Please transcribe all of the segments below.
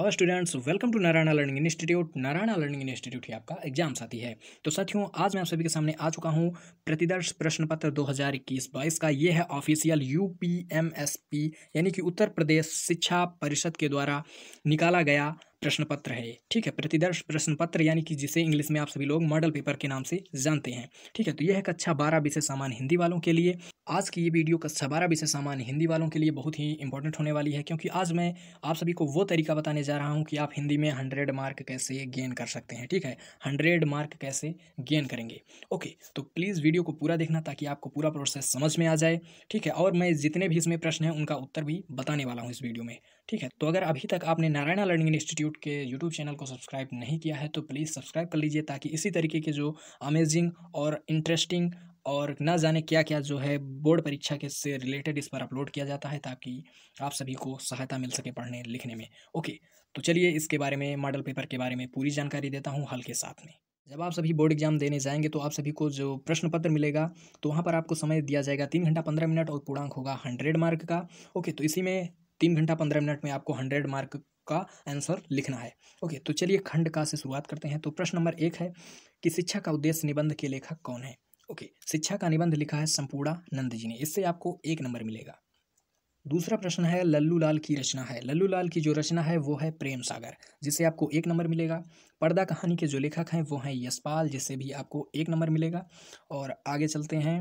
hello students welcome to Narayana learning institute Narayana learning institute ही आपका exam साथी है तो साथियों आज मैं आप सभी के सामने आ चुका हूं प्रतिदर्श प्रश्न पत्र 2021-22 का ये है ऑफिशियल यूपीएमएसपी यानी कि उत्तर प्रदेश शिक्षा परिषद के द्वारा निकाला गया प्रश्न पत्र है ठीक है प्रतिदर्श प्रश्न पत्र यानी कि जिसे इंग्लिश में आप सभी लोग मॉडल पेपर के नाम से जानते हैं ठीक है तो यह है कक्षा बारह विषय सामान्य हिंदी वालों के लिए आज की ये वीडियो कक्षा बारह विषय सामान्य हिंदी वालों के लिए बहुत ही इंपॉर्टेंट होने वाली है क्योंकि आज मैं आप सभी को वो तरीका बताने जा रहा हूँ कि आप हिंदी में हंड्रेड मार्क कैसे गेन कर सकते हैं ठीक है हंड्रेड मार्क कैसे गेन करेंगे ओके तो प्लीज़ वीडियो को पूरा देखना ताकि आपको पूरा प्रोसेस समझ में आ जाए ठीक है और मैं जितने भी इसमें प्रश्न हैं उनका उत्तर भी बताने वाला हूँ इस वीडियो में ठीक है तो अगर अभी तक आपने नारायणा लर्निंग इंस्टीट्यूट इंस्टीट्यूट के यूट्यूब चैनल को सब्सक्राइब नहीं किया है तो प्लीज़ सब्सक्राइब कर लीजिए ताकि इसी तरीके के जो अमेजिंग और इंटरेस्टिंग और ना जाने क्या क्या जो है बोर्ड परीक्षा के से रिलेटेड इस पर अपलोड किया जाता है ताकि आप सभी को सहायता मिल सके पढ़ने लिखने में ओके तो चलिए इसके बारे में मॉडल पेपर के बारे में पूरी जानकारी देता हूँ हल के साथ में जब आप सभी बोर्ड एग्जाम देने जाएंगे तो आप सभी को जो प्रश्न पत्र मिलेगा तो वहाँ पर आपको समय दिया जाएगा तीन घंटा पंद्रह मिनट और पूर्णांक होगा हंड्रेड मार्क का ओके तो इसी में तीन घंटा पंद्रह मिनट में आपको हंड्रेड मार्क का आंसर लिखना है ओके तो चलिए खंड का से शुरुआत करते हैं तो प्रश्न नंबर एक है कि शिक्षा का उद्देश्य निबंध के लेखक कौन है ओके शिक्षा का निबंध लिखा है संपूर्णा नंद जी ने इससे आपको एक नंबर मिलेगा दूसरा प्रश्न है लल्लू लाल की रचना है लल्लू लाल की जो रचना है वो है प्रेम सागर जिससे आपको एक नंबर मिलेगा पर्दा कहानी के जो लेखक हैं वो हैं यशपाल जिससे भी आपको एक नंबर मिलेगा और आगे चलते हैं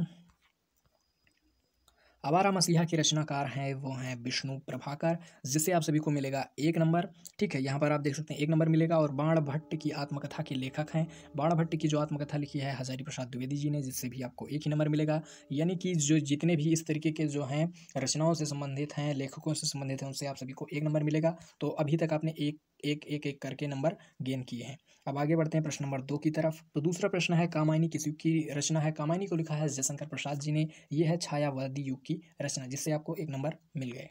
आवारा मसीहा के रचनाकार हैं वो हैं विष्णु प्रभाकर जिससे आप सभी को मिलेगा एक नंबर ठीक है यहाँ पर आप देख सकते हैं एक नंबर मिलेगा और बाण भट्ट की आत्मकथा के लेखक हैं बाण भट्ट की जो आत्मकथा लिखी है हजारी प्रसाद द्विवेदी जी ने जिससे भी आपको एक ही नंबर मिलेगा यानी कि जो जितने भी इस तरीके के जो हैं रचनाओं से संबंधित हैं लेखकों से संबंधित हैं उनसे आप सभी को एक नंबर मिलेगा तो अभी तक आपने एक एक एक एक करके नंबर गेन किए हैं अब आगे बढ़ते हैं प्रश्न नंबर दो की तरफ तो दूसरा प्रश्न है कामायनी किस युग की रचना है कामायनी को लिखा है जयशंकर प्रसाद जी ने यह है छायावादी युग की रचना जिससे आपको एक नंबर मिल गए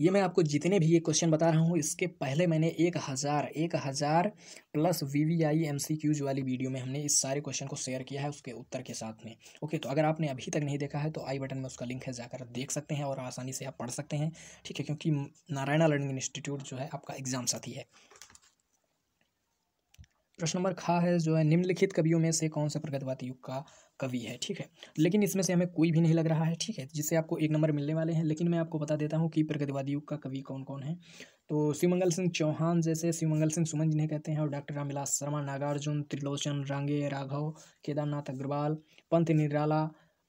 ये मैं आपको जितने भी ये क्वेश्चन बता रहा हूँ इसके पहले मैंने एक हज़ार एक हज़ार plus V V I M C Qs वाली वीडियो में हमने इस सारे क्वेश्चन को शेयर किया है उसके उत्तर के साथ में ओके तो अगर आपने अभी तक नहीं देखा है तो आई बटन में उसका लिंक है जाकर देख सकते हैं और आसानी से आप पढ़ सकते हैं ठीक है क्योंकि नारायणा लर्निंग इंस्टीट्यूट जो है आपका एग्ज़ाम साथी है प्रश्न नंबर खा है जो है निम्नलिखित कवियों में से कौन सा प्रगतवादी युग का कवि है ठीक है लेकिन इसमें से हमें कोई भी नहीं लग रहा है ठीक है जिससे आपको एक नंबर मिलने वाले हैं लेकिन मैं आपको बता देता हूँ कि प्रगतिवाद युग का कवि कौन कौन है तो शिवमंगल सिंह चौहान जैसे शिवमंगल सिंह सुमन जिन्हें कहते हैं और डॉक्टर रामविलास शर्मा नागार्जुन त्रिलोचन रांगे राघव केदारनाथ अग्रवाल पंत निराला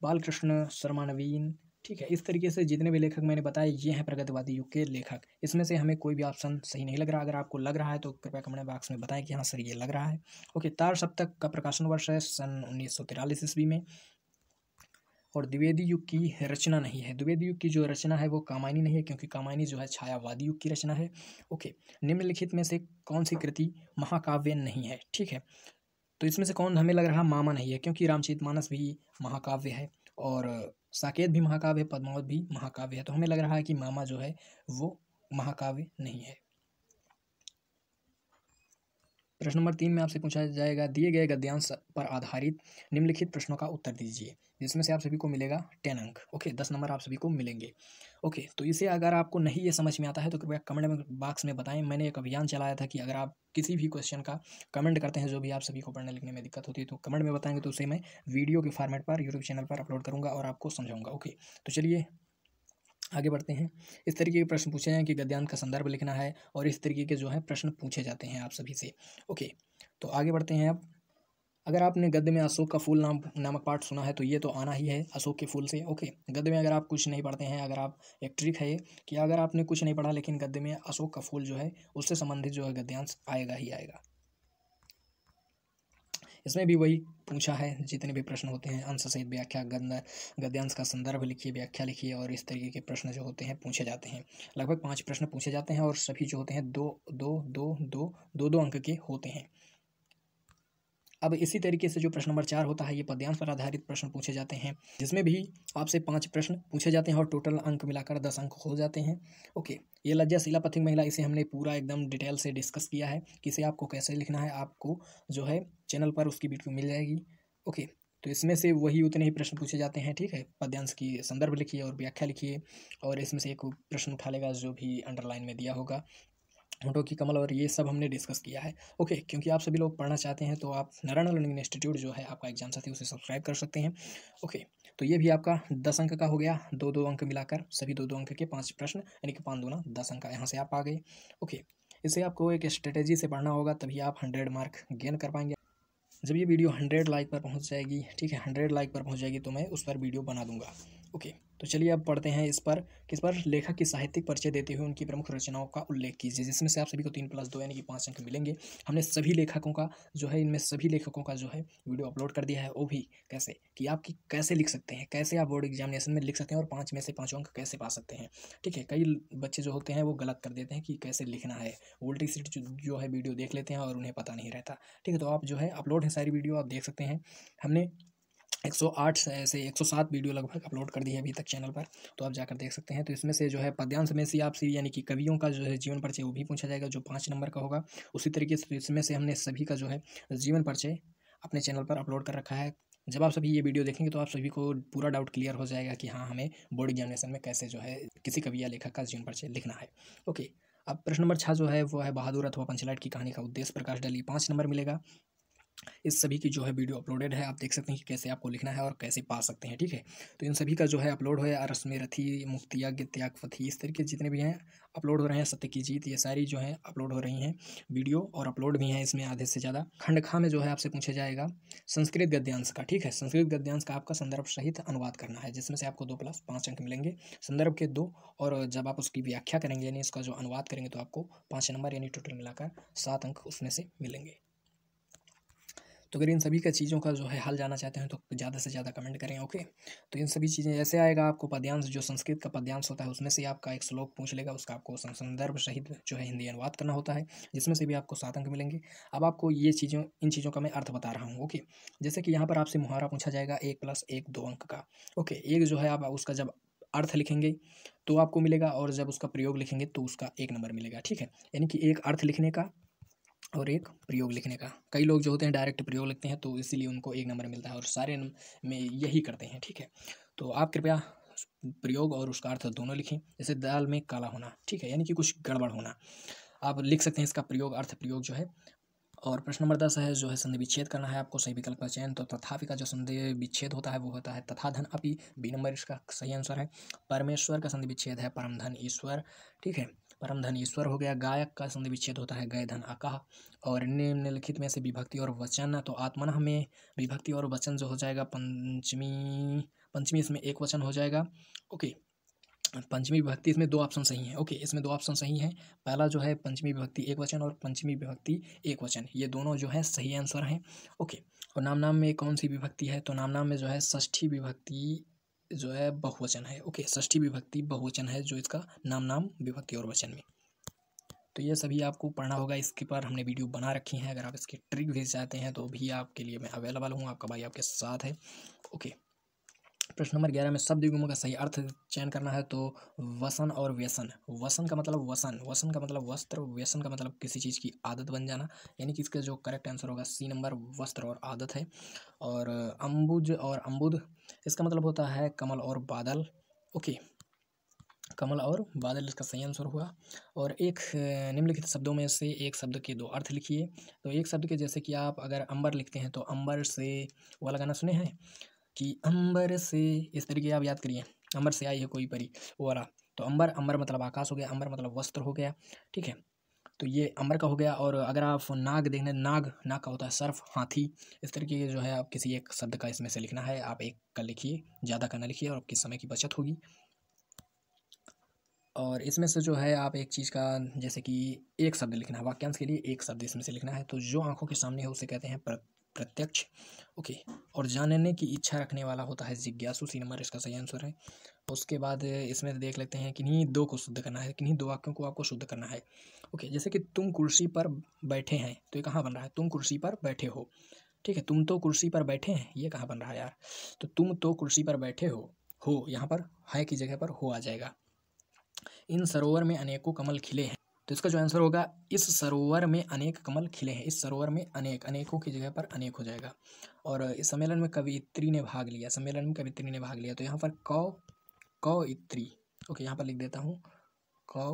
बालकृष्ण शर्मा नवीन ठीक है इस तरीके से जितने भी लेखक मैंने बताए ये हैं प्रगतिवादी युग के लेखक इसमें से हमें कोई भी ऑप्शन सही नहीं लग रहा अगर आपको लग रहा है तो कृपया कमेंट बॉक्स में बताएं कि हाँ सर ये लग रहा है ओके तार सप्तक का प्रकाशन वर्ष है सन उन्नीस सौ तिरालीस ईस्वी में और द्विवेदी युग की रचना नहीं है द्विवेदी युग की जो रचना है वो कामायनी नहीं है क्योंकि कामायनी जो है छायावादी युग की रचना है ओके निम्नलिखित में से कौन सी कृति महाकाव्य नहीं है ठीक है तो इसमें से कौन हमें लग रहा मामा नहीं है क्योंकि रामचरितमानस भी महाकाव्य है और साकेत भी महाकाव्य है पद्मावत भी महाकाव्य है तो हमें लग रहा है कि मामा जो है वो महाकाव्य नहीं है प्रश्न नंबर तीन में आपसे पूछा जाएगा दिए गए गद्यांश पर आधारित निम्नलिखित प्रश्नों का उत्तर दीजिए जिसमें से आप सभी को मिलेगा टेन अंक ओके दस नंबर आप सभी को मिलेंगे ओके तो इसे अगर आपको नहीं ये समझ में आता है तो कृपया कमेंट बॉक्स में बताएं मैंने एक अभियान चलाया था कि अगर आप किसी भी क्वेश्चन का कमेंट करते हैं जो भी आप सभी को पढ़ने लिखने में दिक्कत होती है तो कमेंट में बताएंगे तो उसे मैं वीडियो के फॉर्मेट पर यूट्यूब चैनल पर अपलोड करूँगा और आपको समझाऊँगा ओके तो चलिए आगे बढ़ते हैं इस तरीके के प्रश्न पूछे हैं कि गद्यांश का संदर्भ लिखना है और इस तरीके के जो है प्रश्न पूछे जाते हैं आप सभी से ओके तो आगे बढ़ते हैं अब अगर आपने गद्य में अशोक का फूल नाम नामक पाठ सुना है तो ये तो आना ही है अशोक के फूल से ओके गद्य में अगर आप कुछ नहीं पढ़ते हैं अगर आप एक ट्रिक है कि अगर आपने कुछ नहीं पढ़ा लेकिन गद्य में अशोक का फूल जो है उससे संबंधित जो है गद्यांश आएगा ही आएगा इसमें भी वही पूछा है जितने भी प्रश्न होते हैं अंश सहित व्याख्या गंद गद्यांश का संदर्भ लिखिए व्याख्या लिखिए और इस तरीके के प्रश्न जो होते हैं पूछे जाते हैं लगभग पाँच प्रश्न पूछे जाते हैं और सभी जो होते हैं दो दो दो दो दो दो अंक के होते हैं अब इसी तरीके से जो प्रश्न नंबर चार होता है ये पद्यांश पर आधारित प्रश्न पूछे जाते हैं जिसमें भी आपसे पाँच प्रश्न पूछे जाते हैं और टोटल अंक मिलाकर दस अंक हो जाते हैं ओके ये लज्जा शिला पथिक महिला इसे हमने पूरा एकदम डिटेल से डिस्कस किया है कि इसे आपको कैसे लिखना है आपको जो है चैनल पर उसकी वीडियो मिल जाएगी ओके तो इसमें से वही उतने ही प्रश्न पूछे जाते हैं ठीक है पद्यांश की संदर्भ लिखिए और व्याख्या लिखिए और इसमें से एक प्रश्न उठा लेगा जो भी अंडरलाइन में दिया होगा होटो की कमल और ये सब हमने डिस्कस किया है ओके क्योंकि आप सभी लोग पढ़ना चाहते हैं तो आप नारायण लर्निंग इंस्टीट्यूट जो है आपका एग्जाम साथी उसे सब्सक्राइब कर सकते हैं ओके तो ये भी आपका दस अंक का हो गया दो दो अंक मिलाकर सभी दो दो अंक के पाँच प्रश्न यानी कि पाँच दोना दस अंक यहाँ से आप आ गए ओके इसे आपको एक स्ट्रेटेजी से पढ़ना होगा तभी आप हंड्रेड मार्क गेन कर पाएंगे जब ये वीडियो हंड्रेड लाइक पर पहुँच जाएगी ठीक है हंड्रेड लाइक पर पहुँच जाएगी तो मैं उस पर वीडियो बना दूँगा ओके तो चलिए अब पढ़ते हैं इस पर किस पर लेखक की साहित्यिक परिचय देते हुए उनकी प्रमुख रचनाओं का उल्लेख कीजिए जिसमें से आप सभी को तीन प्लस दो यानी कि पाँच अंक मिलेंगे हमने सभी लेखकों का जो है इनमें सभी लेखकों का जो है वीडियो अपलोड कर दिया है वो भी कैसे कि आप कैसे लिख सकते हैं कैसे आप बोर्ड एग्जामिनेशन में लिख सकते हैं और पाँच में से पाँचों अंक कैसे पा सकते हैं ठीक है कई बच्चे जो होते हैं वो गलत कर देते हैं कि कैसे लिखना है वोल्टी सीट जो है वीडियो देख लेते हैं और उन्हें पता नहीं रहता ठीक है तो आप जो है अपलोड है सारी वीडियो आप देख सकते हैं हमने 108 से 107 वीडियो लगभग अपलोड कर दी है अभी तक चैनल पर तो आप जाकर देख सकते हैं तो इसमें से जो है पद्यांश में से आपसे यानी कि कवियों का जो है जीवन परिचय वो भी पूछा जाएगा जो पाँच नंबर का होगा उसी तरीके से तो इसमें से हमने सभी का जो है जीवन परिचय अपने चैनल पर अपलोड कर रखा है जब आप सभी ये वीडियो देखेंगे तो आप सभी को पूरा डाउट क्लियर हो जाएगा कि हाँ हमें बोर्ड एग्जामिनेशन में कैसे जो है किसी कवि या लेखक का जीवन परिचय लिखना है ओके अब प्रश्न नंबर छः जो है वो है बहादुर अथवा पंचलाट की कहानी का उद्देश्य प्रकाश डाली पाँच नंबर मिलेगा इस सभी की जो है वीडियो अपलोडेड है आप देख सकते हैं कि कैसे आपको लिखना है और कैसे पा सकते हैं ठीक है तो इन सभी का जो है अपलोड हो या रस्म रथी मुफ्तिया त्याग फथी इस तरीके जितने भी हैं अपलोड हो रहे हैं सत्य की जीत ये सारी जो है अपलोड हो रही हैं वीडियो और अपलोड भी हैं इसमें आधे से ज़्यादा खंड खा में जो है आपसे पूछा जाएगा संस्कृत गद्यांश का ठीक है संस्कृत गद्यांश का आपका संदर्भ सहित अनुवाद करना है जिसमें से आपको दो प्लस पाँच अंक मिलेंगे संदर्भ के दो और जब आप उसकी व्याख्या करेंगे यानी इसका जो अनुवाद करेंगे तो आपको पाँच नंबर यानी टोटल मिलाकर सात अंक उसमें से मिलेंगे तो अगर इन सभी का चीज़ों का जो है हल जाना चाहते हैं तो ज़्यादा से ज़्यादा कमेंट करें ओके तो इन सभी चीज़ें ऐसे आएगा आपको पद्यांश जो संस्कृत का पद्यांश होता है उसमें से आपका एक श्लोक पूछ लेगा उसका आपको संदर्भ सहित जो है हिंदी अनुवाद करना होता है जिसमें से भी आपको सात अंक मिलेंगे अब आपको ये चीज़ों इन चीज़ों का मैं अर्थ बता रहा हूँ ओके जैसे कि यहाँ पर आपसे मुहारा पूछा जाएगा एक प्लस एक दो अंक का ओके एक जो है आप उसका जब अर्थ लिखेंगे तो आपको मिलेगा और जब उसका प्रयोग लिखेंगे तो उसका एक नंबर मिलेगा ठीक है यानी कि एक अर्थ लिखने का और एक प्रयोग लिखने का कई लोग जो होते हैं डायरेक्ट प्रयोग लिखते हैं तो इसीलिए उनको एक नंबर मिलता है और सारे में यही करते हैं ठीक है तो आप कृपया प्रयोग और उसका अर्थ दोनों लिखें जैसे दाल में काला होना ठीक है यानी कि कुछ गड़बड़ होना आप लिख सकते हैं इसका प्रयोग अर्थ प्रयोग जो है और प्रश्न नंबर दस है जो है संधि विच्छेद करना है आपको सही विकल्प का चयन तो तथापि का जो संधि विच्छेद होता है वो होता है तथा धन अपी बी नंबर इसका सही आंसर है परमेश्वर का संधि विच्छेद है परम धन ईश्वर ठीक है परम धन ईश्वर हो गया गायक का संधि विच्छेद होता है गय धन अकाह और निम्नलिखित में से विभक्ति और वचन तो आत्मन में विभक्ति और वचन जो हो जाएगा पंचमी पंचमी इसमें एक वचन हो जाएगा ओके पंचमी विभक्ति इसमें दो ऑप्शन सही हैं ओके इसमें दो ऑप्शन सही हैं पहला जो है पंचमी विभक्ति एक वचन और पंचमी विभक्ति एक वचन ये दोनों जो है सही आंसर हैं ओके और नाम नाम में कौन सी विभक्ति है तो नाम नाम में जो है षष्ठी विभक्ति जो है बहुवचन है ओके ष्ठी विभक्ति बहुवचन है जो इसका नाम नाम विभक्ति और वचन में तो ये सभी आपको पढ़ना होगा इसके पर हमने वीडियो बना रखी हैं अगर आप इसके ट्रिक भेज जाते हैं तो भी आपके लिए मैं अवेलेबल हूँ आपका भाई आपके साथ है ओके प्रश्न नंबर ग्यारह में शब्द युग्मों का सही अर्थ चयन करना है तो वसन और व्यसन वसन का मतलब वसन वसन का मतलब वस्त्र व्यसन का मतलब किसी चीज़ की आदत बन जाना यानी कि इसका जो करेक्ट आंसर होगा सी नंबर वस्त्र और आदत है और अम्बुज और अम्बुद इसका मतलब होता है कमल और बादल ओके कमल और बादल इसका सही आंसर हुआ और एक निम्नलिखित शब्दों में से एक शब्द के दो अर्थ लिखिए तो एक शब्द के जैसे कि आप अगर अंबर लिखते हैं तो अंबर से वाला गाना सुने हैं कि अंबर से इस तरीके आप याद करिए अंबर से आई है कोई परी वो वाला तो अंबर अंबर मतलब आकाश हो गया अंबर मतलब वस्त्र हो गया ठीक है तो ये अमर का हो गया और अगर आप नाग देखने नाग नाग का होता है सर्फ हाथी इस तरीके के जो है आप किसी एक शब्द का इसमें से लिखना है आप एक का लिखिए ज़्यादा का ना लिखिए और आपके समय की बचत होगी और इसमें से जो है आप एक चीज़ का जैसे कि एक शब्द लिखना है वाक्यांश के लिए एक शब्द इसमें से लिखना है तो जो आंखों के सामने है उसे कहते हैं प्रत्यक्ष ओके और जानने की इच्छा रखने वाला होता है जिज्ञासु सी नंबर इसका सही आंसर है उसके बाद इसमें देख लेते हैं किन्हीं दो को शुद्ध करना है किन्हीं दो वाक्यों को आपको शुद्ध करना है ओके जैसे कि तुम कुर्सी पर बैठे हैं तो ये कहाँ बन रहा है तुम कुर्सी पर बैठे हो ठीक है तुम तो कुर्सी पर बैठे हैं ये कहाँ बन रहा है यार तो तुम तो कुर्सी पर बैठे हो हो यहाँ पर है की जगह पर हो आ जाएगा इन सरोवर में अनेकों कमल खिले हैं तो इसका जो आंसर होगा इस सरोवर में अनेक कमल खिले हैं इस सरोवर में अनेक अनेकों की जगह पर अनेक हो जाएगा और इस सम्मेलन में कवित्री ने भाग लिया सम्मेलन में कवित्री ने भाग लिया तो यहाँ पर कौ कौ इत्री ओके यहाँ पर लिख देता हूँ कौ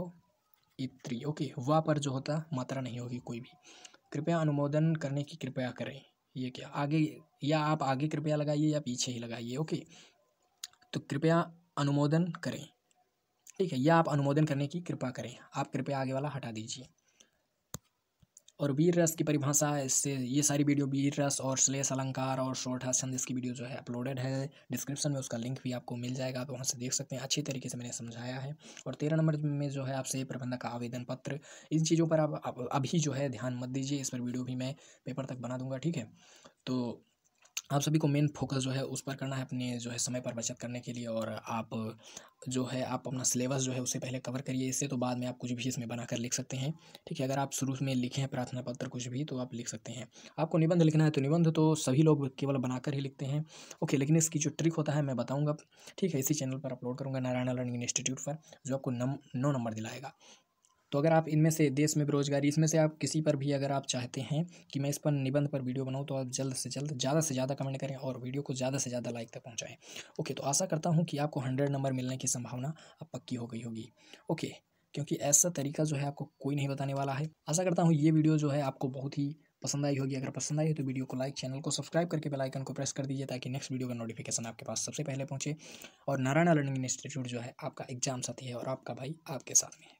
इत्री ओके वा पर जो होता मात्रा नहीं होगी कोई भी कृपया अनुमोदन करने की कृपया करें ये क्या आगे या आप आगे कृपया लगाइए या पीछे ही लगाइए ओके तो कृपया अनुमोदन करें ठीक है यह आप अनुमोदन करने की कृपा करें आप कृपया आगे वाला हटा दीजिए और वीर रस की परिभाषा इससे ये सारी वीडियो वीर रस और श्लेष अलंकार और शॉर्ट छंद इसकी वीडियो जो है अपलोडेड है डिस्क्रिप्शन में उसका लिंक भी आपको मिल जाएगा आप वहाँ से देख सकते हैं अच्छी तरीके से मैंने समझाया है और तेरह नंबर में जो है आपसे प्रबंधक का आवेदन पत्र इन चीज़ों पर आप अभी जो है ध्यान मत दीजिए इस पर वीडियो भी मैं पेपर तक बना दूंगा ठीक है तो आप सभी को मेन फोकस जो है उस पर करना है अपने जो है समय पर बचत करने के लिए और आप जो है आप अपना सिलेबस जो है उसे पहले कवर करिए इससे तो बाद में आप कुछ भी इसमें बनाकर लिख सकते हैं ठीक है अगर आप शुरू में लिखे हैं प्रार्थना पत्र कुछ भी तो आप लिख सकते हैं आपको निबंध लिखना है तो निबंध तो सभी लोग केवल बनाकर ही लिखते हैं ओके लेकिन इसकी जो ट्रिक होता है मैं बताऊँगा ठीक है इसी चैनल पर अपलोड करूँगा नारायण लर्निंग इंस्टीट्यूट पर जो आपको नम नौ नंबर दिलाएगा तो अगर आप इनमें से देश में बेरोजगारी इसमें से आप किसी पर भी अगर आप चाहते हैं कि मैं इस पर निबंध पर वीडियो बनाऊँ तो आप जल्द से जल्द ज़्यादा से ज़्यादा कमेंट करें और वीडियो को ज़्यादा से ज़्यादा लाइक तक पहुँचाएँ ओके तो आशा करता हूँ कि आपको हंड्रेड नंबर मिलने की संभावना अब पक्की हो गई होगी ओके क्योंकि ऐसा तरीका जो है आपको कोई नहीं बताने वाला है आशा करता हूँ ये वीडियो जो है आपको बहुत ही पसंद आई होगी अगर पसंद आई तो वीडियो को लाइक चैनल को सब्सक्राइब करके बेल आइकन को प्रेस कर दीजिए ताकि नेक्स्ट वीडियो का नोटिफिकेशन आपके पास सबसे पहले पहुंचे और नारायणा लर्निंग इंस्टीट्यूट जो है आपका एग्जाम साथी है और आपका भाई आपके साथ में है